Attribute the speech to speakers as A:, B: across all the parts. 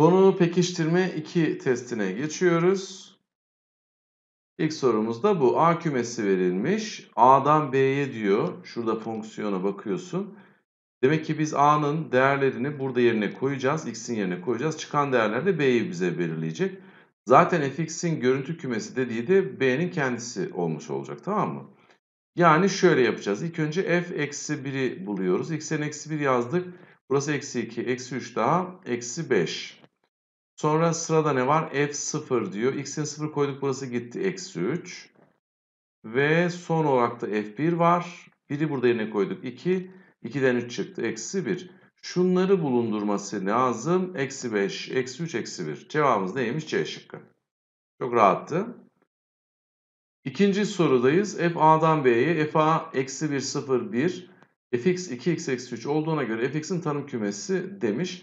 A: Konu pekiştirme 2 testine geçiyoruz. İlk sorumuz da bu. A kümesi verilmiş. A'dan B'ye diyor. Şurada fonksiyona bakıyorsun. Demek ki biz A'nın değerlerini burada yerine koyacağız. X'in yerine koyacağız. Çıkan değerler de B'yi bize belirleyecek. Zaten fx'in görüntü kümesi dediği de B'nin kendisi olmuş olacak. Tamam mı? Yani şöyle yapacağız. İlk önce f eksi 1'i buluyoruz. x'en eksi 1 yazdık. Burası eksi 2, eksi 3 daha, eksi 5. Sonra sırada ne var? F0 diyor. X'in 0 koyduk burası gitti. Eksi 3. Ve son olarak da F1 var. 1'i burada yerine koyduk. 2. 2'den 3 çıktı. Eksi 1. Şunları bulundurması lazım. Eksi 5, eksi 3, eksi 1. Cevabımız neymiş? C şıkkı. Çok rahattı. İkinci sorudayız. F A'dan B'ye F A eksi 1, 0, 1. Fx 2, x eksi 3 olduğuna göre Fx'in tanım kümesi demiş.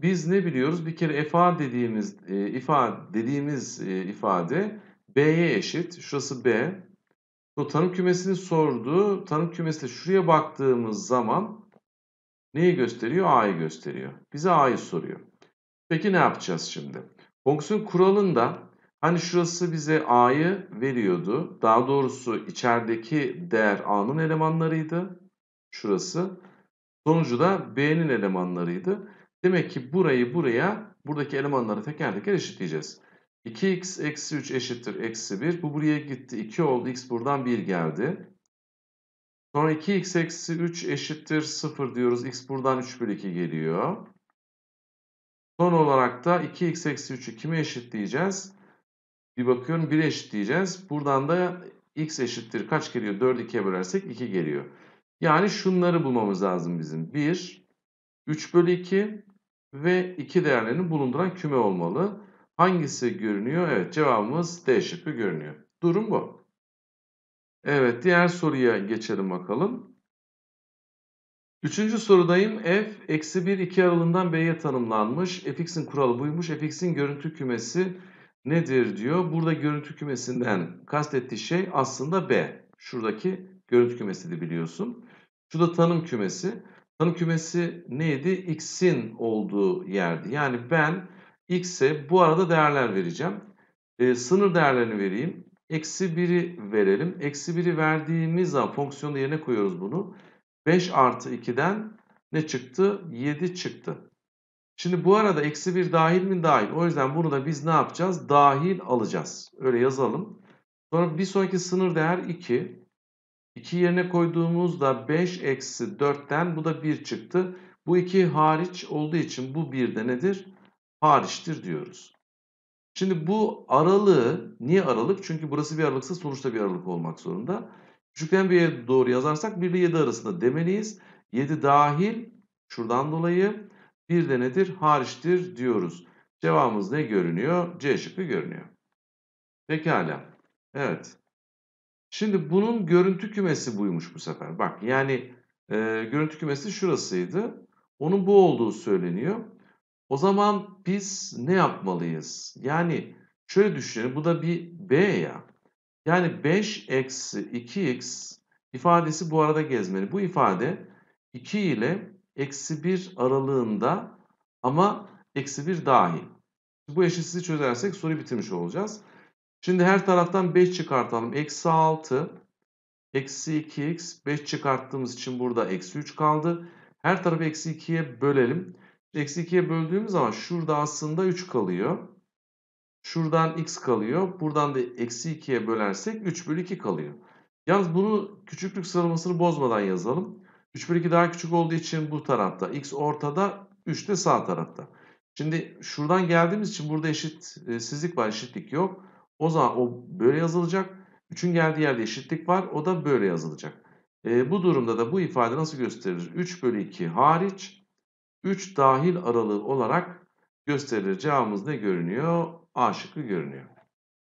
A: Biz ne biliyoruz? Bir kere FA dediğimiz e, ifade dediğimiz e, ifade B'ye eşit. Şurası B. Bu tanım kümesini sordu. Tanım kümesi şuraya baktığımız zaman neyi gösteriyor? A'yı gösteriyor. Bize A'yı soruyor. Peki ne yapacağız şimdi? Fonksiyon kuralında hani şurası bize A'yı veriyordu. Daha doğrusu içerideki değer A'nın elemanlarıydı. Şurası. Sonucu da B'nin elemanlarıydı. Demek ki burayı buraya buradaki elemanları teker teker eşitleyeceğiz. 2x eksi 3 eşittir eksi 1. Bu buraya gitti 2 oldu. x buradan 1 geldi. Sonra 2x eksi 3 eşittir 0 diyoruz. x buradan 3 bölü 2 geliyor. Son olarak da 2x eksi 3'ü kime eşitleyeceğiz? Bir bakıyorum 1'e eşitleyeceğiz. Buradan da x eşittir kaç geliyor? 4'ü 2'ye bölersek 2 geliyor. Yani şunları bulmamız lazım bizim. 1, 3 bölü 2, ve iki değerlerini bulunduran küme olmalı. Hangisi görünüyor? Evet cevabımız D şıkkı görünüyor. Durum bu. Evet diğer soruya geçelim bakalım. Üçüncü sorudayım. F eksi 1-2 aralığından B'ye tanımlanmış. Fx'in kuralı buymuş. Fx'in görüntü kümesi nedir diyor. Burada görüntü kümesinden kastettiği şey aslında B. Şuradaki görüntü kümesiydi biliyorsun. Şurada tanım kümesi. Tanım kümesi neydi? X'in olduğu yerdi. Yani ben X'e bu arada değerler vereceğim. E, sınır değerlerini vereyim. Eksi 1'i verelim. Eksi 1'i verdiğimiz zaman fonksiyonu yerine koyuyoruz bunu. 5 artı 2'den ne çıktı? 7 çıktı. Şimdi bu arada eksi 1 dahil mi? Dahil. O yüzden bunu da biz ne yapacağız? Dahil alacağız. Öyle yazalım. Sonra bir sonraki sınır değer 2. 2 yerine koyduğumuzda 5 eksi 4'ten bu da 1 çıktı. Bu 2 hariç olduğu için bu 1 de nedir? Hariçtir diyoruz. Şimdi bu aralığı, niye aralık? Çünkü burası bir aralıksa sonuçta bir aralık olmak zorunda. Küçükten bir doğru yazarsak 1 ile 7 arasında demeliyiz. 7 dahil şuradan dolayı 1 de nedir? Hariçtir diyoruz. Cevabımız ne görünüyor? C şıkkı görünüyor. Pekala. Evet. Şimdi bunun görüntü kümesi buymuş bu sefer. Bak yani e, görüntü kümesi şurasıydı. Onun bu olduğu söyleniyor. O zaman biz ne yapmalıyız? Yani şöyle düşünelim. Bu da bir B ya. Yani 5 eksi 2x ifadesi bu arada gezmeli. Bu ifade 2 ile eksi 1 aralığında ama eksi 1 dahil. Bu eşitsizi çözersek soruyu bitirmiş olacağız. Şimdi her taraftan 5 çıkartalım. Eksi 6, eksi 2x, 5 çıkarttığımız için burada eksi 3 kaldı. Her tarafı eksi 2'ye bölelim. Eksi 2'ye böldüğümüz zaman şurada aslında 3 kalıyor. Şuradan x kalıyor. Buradan da eksi 2'ye bölersek 3 bölü 2 kalıyor. Yalnız bunu küçüklük sıralamasını bozmadan yazalım. 3 bölü 2 daha küçük olduğu için bu tarafta. X ortada, 3 de sağ tarafta. Şimdi şuradan geldiğimiz için burada eşitsizlik var, eşitlik yok. O zaman o böyle yazılacak. 3'ün geldiği yerde eşitlik var. O da böyle yazılacak. E, bu durumda da bu ifade nasıl gösterilir? 3 bölü 2 hariç 3 dahil aralığı olarak gösterilir. Cevabımız ne görünüyor? A şıkkı görünüyor.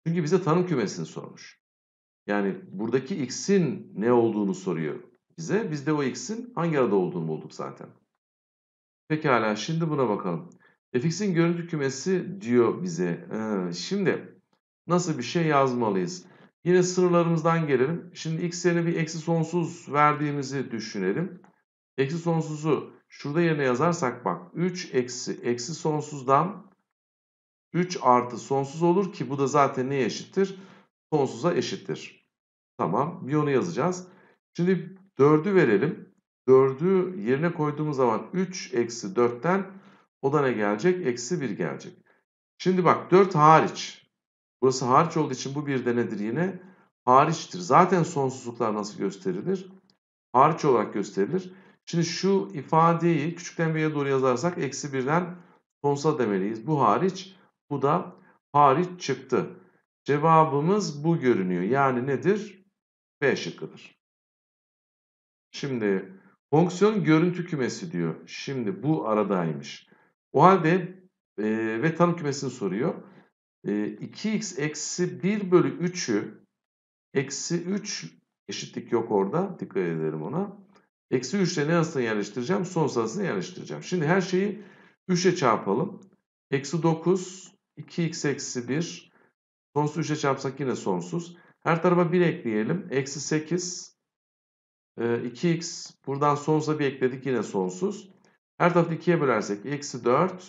A: Çünkü bize tanım kümesini sormuş. Yani buradaki x'in ne olduğunu soruyor bize. Biz de o x'in hangi arada olduğunu bulduk zaten. Pekala şimdi buna bakalım. fx'in görüntü kümesi diyor bize. Ee, şimdi nasıl bir şey yazmalıyız? Yine sınırlarımızdan gelelim. Şimdi x'lerine bir eksi sonsuz verdiğimizi düşünelim. Eksi sonsuzu şurada yerine yazarsak bak 3 eksi eksi sonsuzdan 3 artı sonsuz olur ki bu da zaten neye eşittir? Sonsuza eşittir. Tamam bir onu yazacağız. Şimdi 4'ü verelim. 4'ü yerine koyduğumuz zaman 3 eksi 4'ten o da ne gelecek? Eksi 1 gelecek. Şimdi bak 4 hariç Burası hariç olduğu için bu bir denedir yine? Hariçtir. Zaten sonsuzluklar nasıl gösterilir? Hariç olarak gösterilir. Şimdi şu ifadeyi küçükten bir'e doğru yazarsak eksi birden sonsuza demeliyiz. Bu hariç, bu da hariç çıktı. Cevabımız bu görünüyor. Yani nedir? B şıkkıdır. Şimdi fonksiyon görüntü kümesi diyor. Şimdi bu aradaymış. O halde e, ve tanım kümesini soruyor. 2x ee, eksi 1 bölü 3'ü eksi 3 eşitlik yok orada. Dikkat edelim ona. Eksi 3 ile ne arasına yerleştireceğim? Son sayısına yerleştireceğim. Şimdi her şeyi 3'e çarpalım. Eksi 9, 2x eksi 1. Sonsuz 3'e çarpsak yine sonsuz. Her tarafa 1 ekleyelim. Eksi 8, 2x. E, Buradan sonsuza bir ekledik yine sonsuz. Her tarafı 2'ye bölersek eksi 4.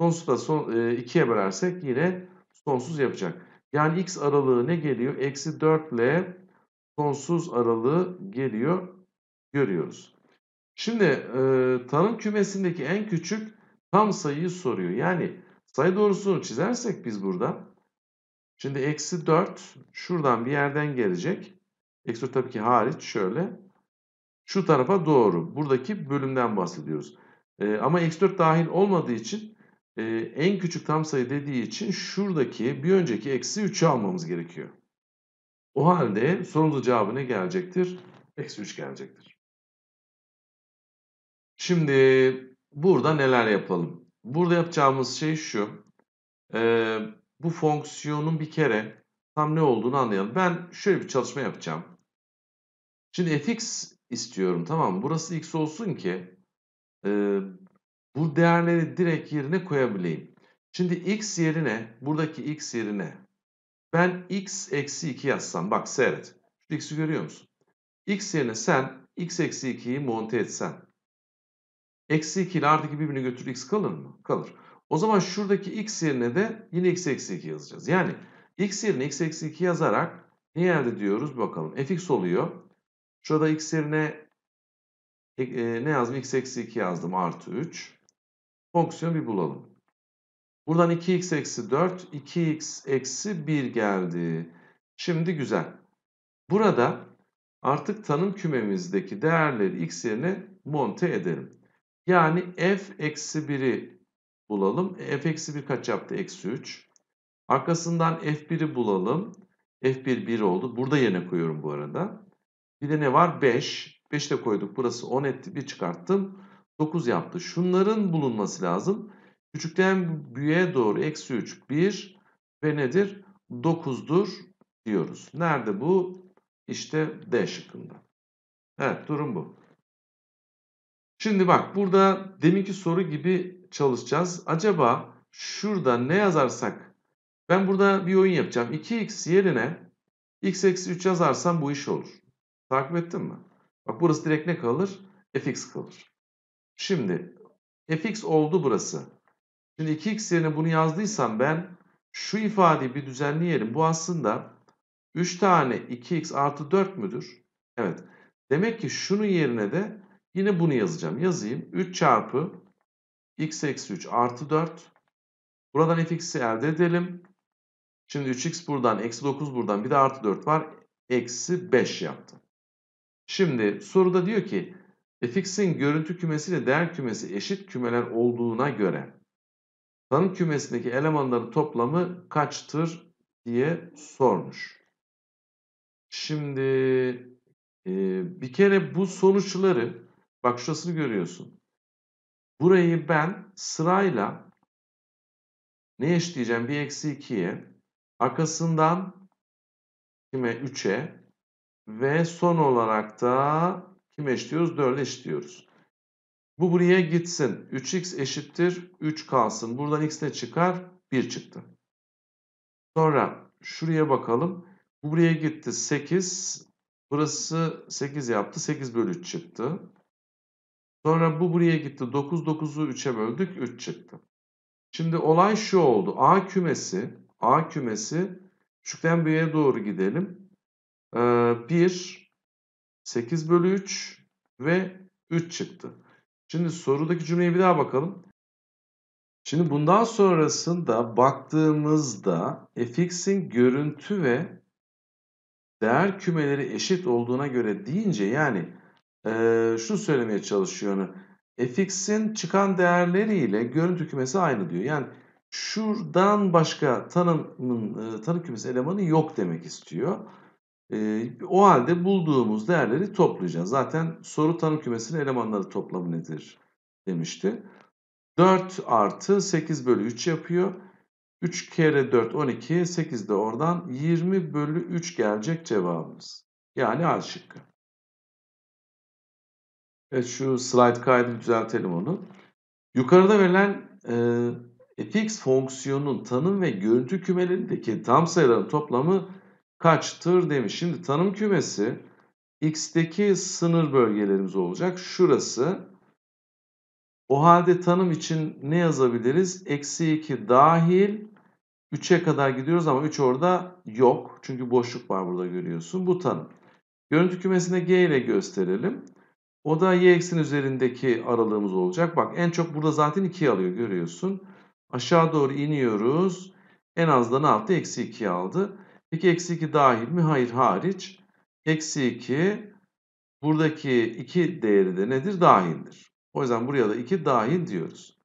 A: Sonsuzda son, 2'ye e, bölersek yine sonsuz yapacak. Yani x aralığı ne geliyor? Eksi 4 ile sonsuz aralığı geliyor. Görüyoruz. Şimdi e, tanım kümesindeki en küçük tam sayıyı soruyor. Yani sayı doğrusunu çizersek biz burada. Şimdi eksi 4 şuradan bir yerden gelecek. Eksi 4 tabii ki hariç şöyle. Şu tarafa doğru. Buradaki bölümden bahsediyoruz. E, ama eksi 4 dahil olmadığı için e, en küçük tam sayı dediği için şuradaki bir önceki eksi 3'ü almamız gerekiyor. O halde sorumuzun cevabı ne gelecektir? Eksi 3 gelecektir. Şimdi burada neler yapalım? Burada yapacağımız şey şu. E, bu fonksiyonun bir kere tam ne olduğunu anlayalım. Ben şöyle bir çalışma yapacağım. Şimdi fx istiyorum tamam mı? Burası x olsun ki e, bu değerleri direkt yerine koyabileyim. Şimdi x yerine, buradaki x yerine ben x eksi 2 yazsam, bak seyret. Şu x'i görüyor musun? x yerine sen x eksi 2'yi monte etsen, eksi 2 ile artı 2 birbirini götürür x kalır mı? Kalır. O zaman şuradaki x yerine de yine x eksi 2 yazacağız. Yani x yerine x eksi 2 yazarak ne elde ediyoruz bakalım. fx oluyor. Şurada x yerine e, e ne yazdım? x eksi 2 yazdım artı 3 fonksiyonu bir bulalım. Buradan 2x eksi 4, 2x eksi 1 geldi. Şimdi güzel. Burada artık tanım kümemizdeki değerleri x yerine monte edelim. Yani f eksi 1'i bulalım. E, f eksi 1 kaç yaptı? Eksi 3. Arkasından f1'i bulalım. f1 1 oldu. Burada yerine koyuyorum bu arada. Bir de ne var? 5. 5 de koyduk. Burası 10 etti. Bir çıkarttım. 9 yaptı. Şunların bulunması lazım. Küçükten büyüğe doğru eksi 3 1 ve nedir? 9'dur diyoruz. Nerede bu? İşte D şıkkında. Evet durum bu. Şimdi bak burada deminki soru gibi çalışacağız. Acaba şurada ne yazarsak ben burada bir oyun yapacağım. 2x yerine x eksi 3 yazarsam bu iş olur. Takip ettin mi? Bak burası direkt ne kalır? fx kalır. Şimdi fx oldu burası. Şimdi 2x yerine bunu yazdıysam ben şu ifadeyi bir düzenleyelim. Bu aslında 3 tane 2x artı 4 müdür? Evet. Demek ki şunun yerine de yine bunu yazacağım. Yazayım. 3 çarpı x eksi 3 artı 4. Buradan fx'i elde edelim. Şimdi 3x buradan, eksi 9 buradan bir de artı 4 var. Eksi 5 yaptı. Şimdi soruda diyor ki e, fx'in görüntü kümesi ile değer kümesi eşit kümeler olduğuna göre tanım kümesindeki elemanların toplamı kaçtır diye sormuş. Şimdi e, bir kere bu sonuçları bak şurasını görüyorsun. Burayı ben sırayla ne eşleyeceğim? 1 eksi 2'ye arkasından kime 3'e ve son olarak da Kime eşitliyoruz? 4'e eşitliyoruz. Bu buraya gitsin. 3x eşittir 3 kalsın. Buradan x ne çıkar? 1 çıktı. Sonra şuraya bakalım. Bu buraya gitti 8. Burası 8 yaptı. 8 bölü 3 çıktı. Sonra bu buraya gitti. 9, 9'u 3'e böldük. 3 çıktı. Şimdi olay şu oldu. A kümesi, A kümesi küçükten büyüğe doğru gidelim. Ee, 1, 8 bölü 3 ve 3 çıktı. Şimdi sorudaki cümleye bir daha bakalım. Şimdi bundan sonrasında baktığımızda fx'in görüntü ve değer kümeleri eşit olduğuna göre deyince yani e, şunu söylemeye çalışıyor onu. fx'in çıkan değerleriyle görüntü kümesi aynı diyor. Yani şuradan başka tanımın, e, tanım kümesi elemanı yok demek istiyor. E, o halde bulduğumuz değerleri toplayacağız. Zaten soru tanım kümesinin elemanları toplamı nedir demişti. 4 artı 8 bölü 3 yapıyor. 3 kere 4 12, 8 de oradan 20 bölü 3 gelecek cevabımız. Yani A şıkkı. Evet şu slide kaydını düzeltelim onu. Yukarıda verilen e, fx fonksiyonunun tanım ve görüntü kümelerindeki tam sayıların toplamı kaçtır demiş. Şimdi tanım kümesi x'teki sınır bölgelerimiz olacak. Şurası. O halde tanım için ne yazabiliriz? Eksi 2 dahil 3'e kadar gidiyoruz ama 3 orada yok. Çünkü boşluk var burada görüyorsun. Bu tanım. Görüntü kümesine g ile gösterelim. O da y eksin üzerindeki aralığımız olacak. Bak en çok burada zaten 2 alıyor görüyorsun. Aşağı doğru iniyoruz. En az da ne yaptı? Eksi 2 aldı. Peki eksi 2 dahil mi? Hayır hariç. Eksi 2 buradaki 2 değeri de nedir? Dahildir. O yüzden buraya da 2 dahil diyoruz.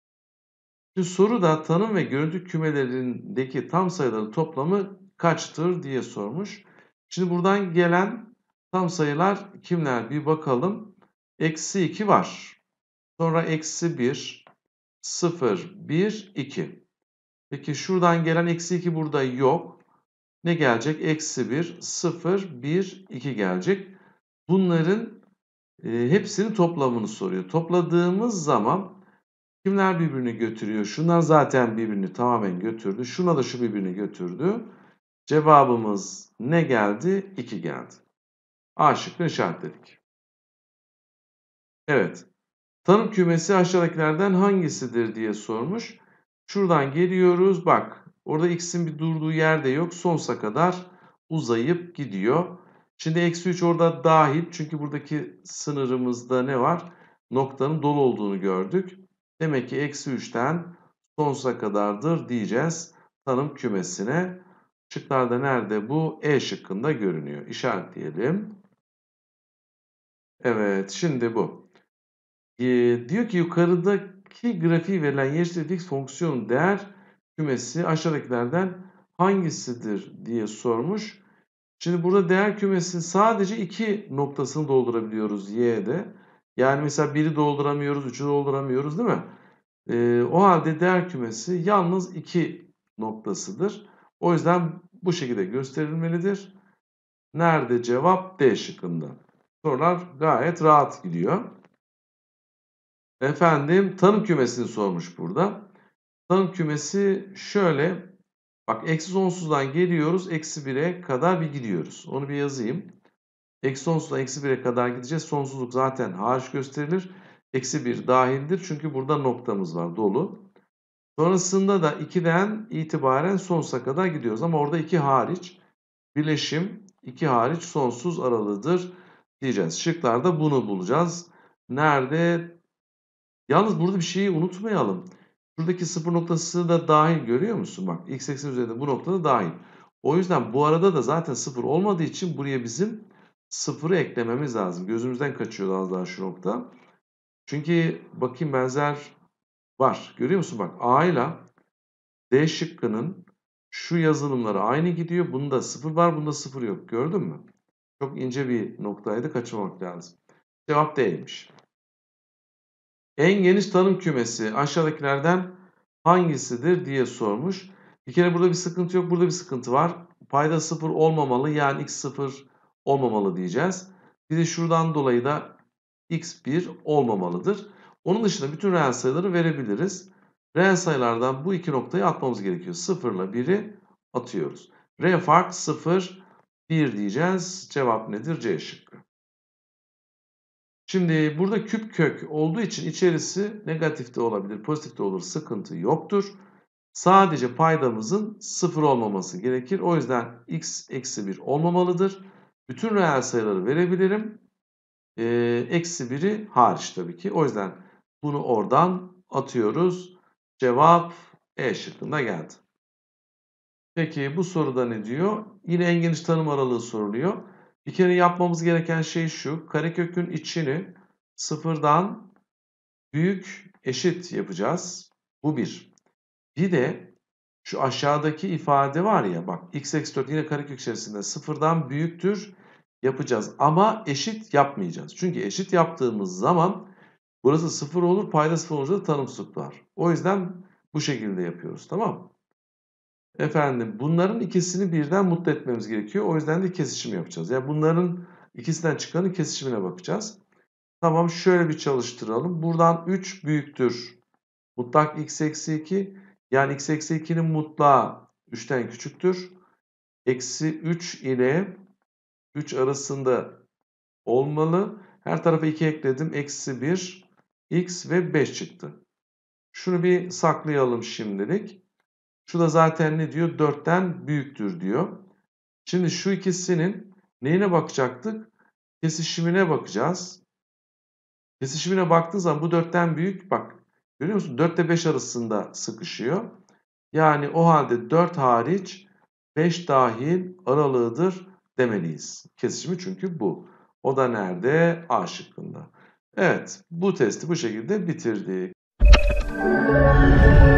A: Şimdi soruda tanım ve görüntü kümelerindeki tam sayıların toplamı kaçtır diye sormuş. Şimdi buradan gelen tam sayılar kimler? Bir bakalım. Eksi 2 var. Sonra eksi 1, 0, 1, 2. Peki şuradan gelen eksi 2 burada yok ne gelecek? Eksi 1, 0, 1, 2 gelecek. Bunların e, hepsinin toplamını soruyor. Topladığımız zaman kimler birbirini götürüyor? Şunlar zaten birbirini tamamen götürdü. Şuna da şu birbirini götürdü. Cevabımız ne geldi? 2 geldi. A şıkkını işaretledik. Evet. Tanım kümesi aşağıdakilerden hangisidir diye sormuş. Şuradan geliyoruz. Bak Orada x'in bir durduğu yerde yok. sonsa kadar uzayıp gidiyor. Şimdi eksi 3 orada dahil. Çünkü buradaki sınırımızda ne var? Noktanın dolu olduğunu gördük. Demek ki eksi 3'ten sonsuza kadardır diyeceğiz tanım kümesine. Şıklarda nerede bu? E şıkkında görünüyor. İşaretleyelim. Evet şimdi bu. Ee, diyor ki yukarıdaki grafiği verilen yeşil eşittir x değer kümesi aşağıdakilerden hangisidir diye sormuş. Şimdi burada değer kümesinin sadece iki noktasını doldurabiliyoruz y'de. Yani mesela biri dolduramıyoruz, üçü dolduramıyoruz değil mi? E, o halde değer kümesi yalnız iki noktasıdır. O yüzden bu şekilde gösterilmelidir. Nerede cevap? D şıkkında. Sorular gayet rahat gidiyor. Efendim tanım kümesini sormuş burada. Tanım kümesi şöyle. Bak eksi sonsuzdan geliyoruz. Eksi 1'e kadar bir gidiyoruz. Onu bir yazayım. Eksi sonsuzdan eksi 1'e kadar gideceğiz. Sonsuzluk zaten hariç gösterilir. Eksi 1 dahildir. Çünkü burada noktamız var dolu. Sonrasında da 2'den itibaren sonsuza kadar gidiyoruz. Ama orada 2 hariç. Bileşim 2 hariç sonsuz aralığıdır diyeceğiz. Şıklarda bunu bulacağız. Nerede? Yalnız burada bir şeyi unutmayalım. Şuradaki sıfır noktası da dahil görüyor musun? Bak x eksen üzerinde bu noktada dahil. O yüzden bu arada da zaten sıfır olmadığı için buraya bizim sıfırı eklememiz lazım. Gözümüzden kaçıyordu az daha şu nokta. Çünkü bakayım benzer var. Görüyor musun? Bak A ile D şıkkının şu yazılımları aynı gidiyor. Bunda sıfır var, bunda sıfır yok. Gördün mü? Çok ince bir noktaydı. Kaçırmak lazım. Cevap D'ymiş. En geniş tanım kümesi aşağıdakilerden hangisidir diye sormuş. Bir kere burada bir sıkıntı yok. Burada bir sıkıntı var. Payda sıfır olmamalı. Yani x sıfır olmamalı diyeceğiz. Bir de şuradan dolayı da x1 olmamalıdır. Onun dışında bütün reel sayıları verebiliriz. Reel sayılardan bu iki noktayı atmamız gerekiyor. sıfırla biri atıyoruz. R fark sıfır bir diyeceğiz. Cevap nedir? C şıkkı. Şimdi burada küp kök olduğu için içerisi negatif de olabilir, pozitif de olur, sıkıntı yoktur. Sadece paydamızın sıfır olmaması gerekir. O yüzden x eksi 1 olmamalıdır. Bütün reel sayıları verebilirim. Ee, eksi 1'i hariç tabii ki. O yüzden bunu oradan atıyoruz. Cevap E şıkkında geldi. Peki bu soruda ne diyor? Yine en geniş tanım aralığı soruluyor. Bir kere yapmamız gereken şey şu. Karekökün içini sıfırdan büyük eşit yapacağız. Bu bir. Bir de şu aşağıdaki ifade var ya bak x eksi 4 yine karekök içerisinde sıfırdan büyüktür yapacağız. Ama eşit yapmayacağız. Çünkü eşit yaptığımız zaman burası sıfır olur payda sıfır olunca da tanımsızlık var. O yüzden bu şekilde yapıyoruz tamam mı? Efendim bunların ikisini birden mutlu etmemiz gerekiyor. O yüzden de kesişim yapacağız. Yani bunların ikisinden çıkanı kesişimine bakacağız. Tamam şöyle bir çalıştıralım. Buradan 3 büyüktür. Mutlak x eksi 2. Yani x eksi 2'nin mutlağı 3'ten küçüktür. Eksi 3 ile 3 arasında olmalı. Her tarafa 2 ekledim. Eksi 1, x ve 5 çıktı. Şunu bir saklayalım şimdilik. Şu da zaten ne diyor? 4'ten büyüktür diyor. Şimdi şu ikisinin neyine bakacaktık? Kesişimine bakacağız. Kesişimine baktığı zaman bu 4'ten büyük bak. Görüyor musun? 4 ile 5 arasında sıkışıyor. Yani o halde 4 hariç 5 dahil aralığıdır demeliyiz. Kesişimi çünkü bu. O da nerede? A şıkkında. Evet, bu testi bu şekilde bitirdik.